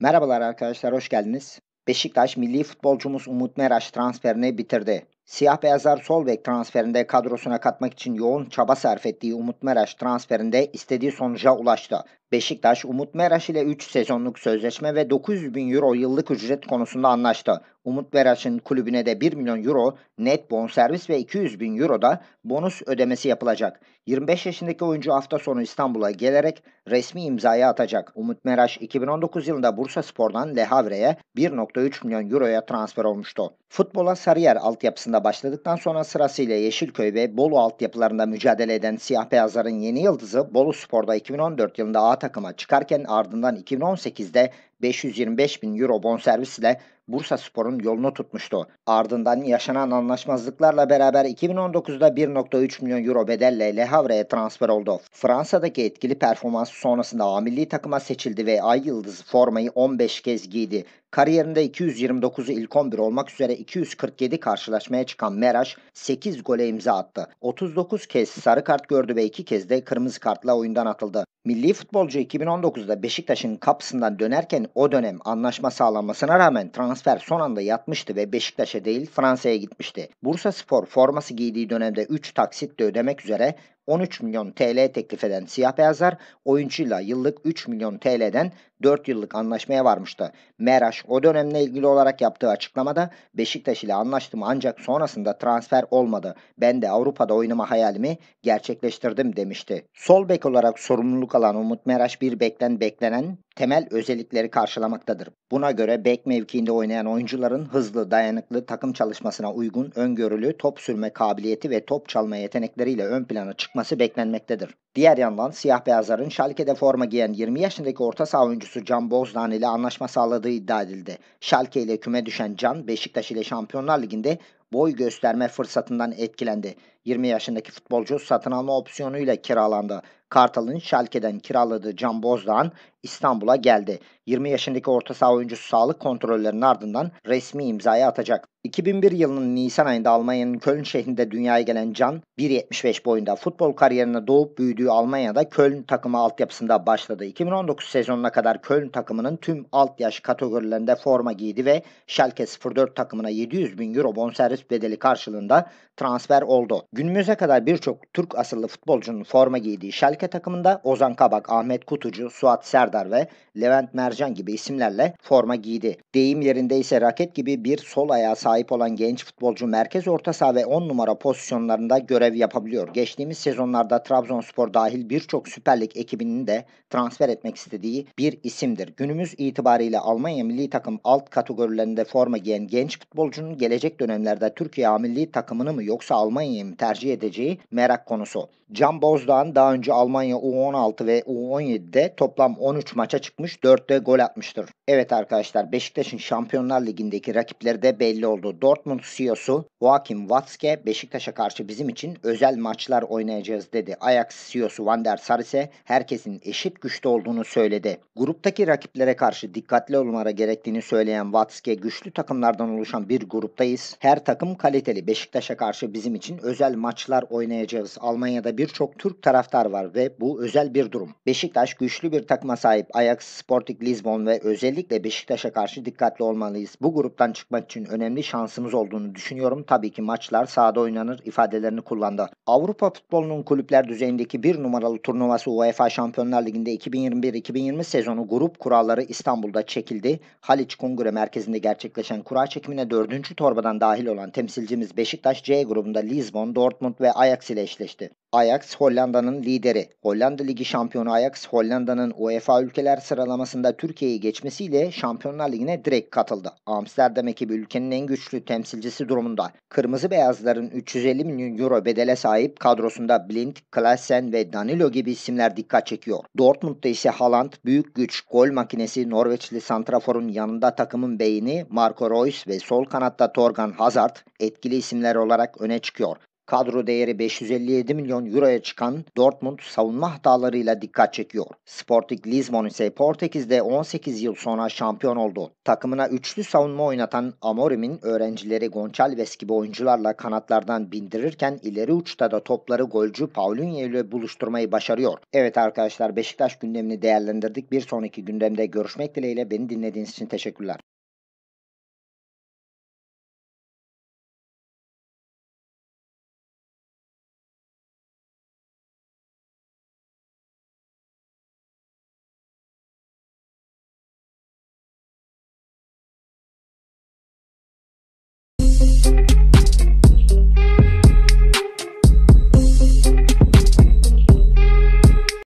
Merhabalar arkadaşlar hoş geldiniz. Beşiktaş milli futbolcumuz Umut Meraş transferini bitirdi. Siyah beyazlar sol bek transferinde kadrosuna katmak için yoğun çaba sarf ettiği Umut Meraş transferinde istediği sonuca ulaştı. Beşiktaş Umut Meraş ile 3 sezonluk sözleşme ve 900 bin euro yıllık ücret konusunda anlaştı. Umut Meraş'ın kulübüne de 1 milyon euro net bonservis ve 200 bin euro da bonus ödemesi yapılacak. 25 yaşındaki oyuncu hafta sonu İstanbul'a gelerek resmi imzayı atacak. Umut Meraş 2019 yılında Bursa Spor'dan Le Havre'ye 1.3 milyon euroya transfer olmuştu. Futbola Sarıyer altyapısında başladıktan sonra sırasıyla Yeşilköy ve Bolu altyapılarında mücadele eden siyah beyazların yeni yıldızı Bolu Spor'da 2014 yılında A takıma çıkarken ardından 2018'de 525 bin euro bonservis ile Bursa Spor'un yolunu tutmuştu. Ardından yaşanan anlaşmazlıklarla beraber 2019'da 1.3 milyon euro bedelle Le Havre'ye transfer oldu. Fransa'daki etkili performansı sonrasında A milli takıma seçildi ve Ay Yıldızı formayı 15 kez giydi. Kariyerinde 229'u ilk 11 olmak üzere 247 karşılaşmaya çıkan Meraş 8 gole imza attı. 39 kez sarı kart gördü ve 2 kez de kırmızı kartla oyundan atıldı. Milli futbolcu 2019'da Beşiktaş'ın kapısından dönerken o dönem anlaşma sağlanmasına rağmen transfer son anda yatmıştı ve Beşiktaş'a değil Fransa'ya gitmişti. Bursa Spor forması giydiği dönemde 3 taksitle ödemek üzere 13 milyon TL teklif eden siyah beyazlar oyuncuyla yıllık 3 milyon TL'den 4 yıllık anlaşmaya varmıştı. Meraş o dönemle ilgili olarak yaptığı açıklamada Beşiktaş ile anlaştım ancak sonrasında transfer olmadı. Ben de Avrupa'da oynama hayalimi gerçekleştirdim demişti. Sol bek olarak sorumluluk alan Umut Meraş bir bekten beklenen temel özellikleri karşılamaktadır. Buna göre bek mevkiinde oynayan oyuncuların hızlı, dayanıklı, takım çalışmasına uygun, öngörülü, top sürme kabiliyeti ve top çalma yetenekleriyle ön plana çıkması beklenmektedir. Diğer yandan siyah beyazların Şalke'de forma giyen 20 yaşındaki orta saha oyuncusu oyuncusu Can Bozdan ile anlaşma sağladığı iddia edildi. Schalke ile küme düşen Can, Beşiktaş ile Şampiyonlar Ligi'nde boy gösterme fırsatından etkilendi. 20 yaşındaki futbolcu satın alma opsiyonuyla kiralandı. Kartal'ın Şalke'den kiraladığı Can Bozdağ'ın İstanbul'a geldi. 20 yaşındaki orta saha oyuncusu sağlık kontrollerinin ardından resmi imzayı atacak. 2001 yılının Nisan ayında Almanya'nın Köln şehrinde dünyaya gelen Can 1.75 boyunda futbol kariyerine doğup büyüdüğü Almanya'da Köln takımı altyapısında başladı. 2019 sezonuna kadar Köln takımının tüm alt yaş kategorilerinde forma giydi ve Schalke 04 takımına 700 bin euro bonservis bedeli karşılığında transfer oldu. Günümüze kadar birçok Türk asıllı futbolcunun forma giydiği Şalke takımında Ozan Kabak, Ahmet Kutucu, Suat Serdar ve Levent Mercan gibi isimlerle forma giydi. Deyim yerinde ise raket gibi bir sol ayağa sahip olan genç futbolcu merkez orta saha ve 10 numara pozisyonlarında görev yapabiliyor. Geçtiğimiz sezonlarda Trabzonspor dahil birçok Süper Lig ekibinin de transfer etmek istediği bir isimdir. Günümüz itibariyle Almanya milli takım alt kategorilerinde forma giyen genç futbolcunun gelecek dönemlerde Türkiye milli takımını mı yoksa Almanya'yı mı tercih edeceği merak konusu. Can Bozdağ'ın daha önce Almanya U16 ve U17'de toplam 13 maça çıkmış 4'te gol atmıştır. Evet arkadaşlar Beşiktaş'ın Şampiyonlar Ligi'ndeki rakipleri de belli oldu. Dortmund CEO'su Joachim Watzke Beşiktaş'a karşı bizim için özel maçlar oynayacağız dedi. Ajax CEO'su Van der Sar ise herkesin eşit güçte olduğunu söyledi. Gruptaki rakiplere karşı dikkatli olmara gerektiğini söyleyen Watzke güçlü takımlardan oluşan bir gruptayız. Her takım kaliteli Beşiktaş'a karşı bizim için özel özel maçlar oynayacağız. Almanya'da birçok Türk taraftar var ve bu özel bir durum. Beşiktaş güçlü bir takıma sahip. Ajax, Sporting Lisbon ve özellikle Beşiktaş'a karşı dikkatli olmalıyız. Bu gruptan çıkmak için önemli şansımız olduğunu düşünüyorum. Tabii ki maçlar sahada oynanır ifadelerini kullandı. Avrupa futbolunun kulüpler düzeyindeki bir numaralı turnuvası UEFA Şampiyonlar Ligi'nde 2021-2020 sezonu grup kuralları İstanbul'da çekildi. Haliç Kongre Merkezi'nde gerçekleşen kura çekimine 4. torbadan dahil olan temsilcimiz Beşiktaş C grubunda Lisbon, Dortmund ve Ajax ile eşleşti. Ajax Hollanda'nın lideri. Hollanda Ligi şampiyonu Ajax Hollanda'nın UEFA ülkeler sıralamasında Türkiye'yi geçmesiyle Şampiyonlar Ligi'ne direkt katıldı. Amsterdam ekibi ülkenin en güçlü temsilcisi durumunda. Kırmızı beyazların 350 milyon euro bedele sahip kadrosunda Blind, Klaassen ve Danilo gibi isimler dikkat çekiyor. Dortmund'da ise Haaland büyük güç, gol makinesi Norveçli Santrafor'un yanında takımın beyni Marco Reus ve sol kanatta Torgan Hazard etkili isimler olarak öne çıkıyor. Kadro değeri 557 milyon euroya çıkan Dortmund savunma hatalarıyla dikkat çekiyor. Sporting Lisbon ise Portekiz'de 18 yıl sonra şampiyon oldu. Takımına üçlü savunma oynatan Amorim'in öğrencileri Gonçalves gibi oyuncularla kanatlardan bindirirken ileri uçta da topları golcü Paulinho ile buluşturmayı başarıyor. Evet arkadaşlar Beşiktaş gündemini değerlendirdik. Bir sonraki gündemde görüşmek dileğiyle beni dinlediğiniz için teşekkürler.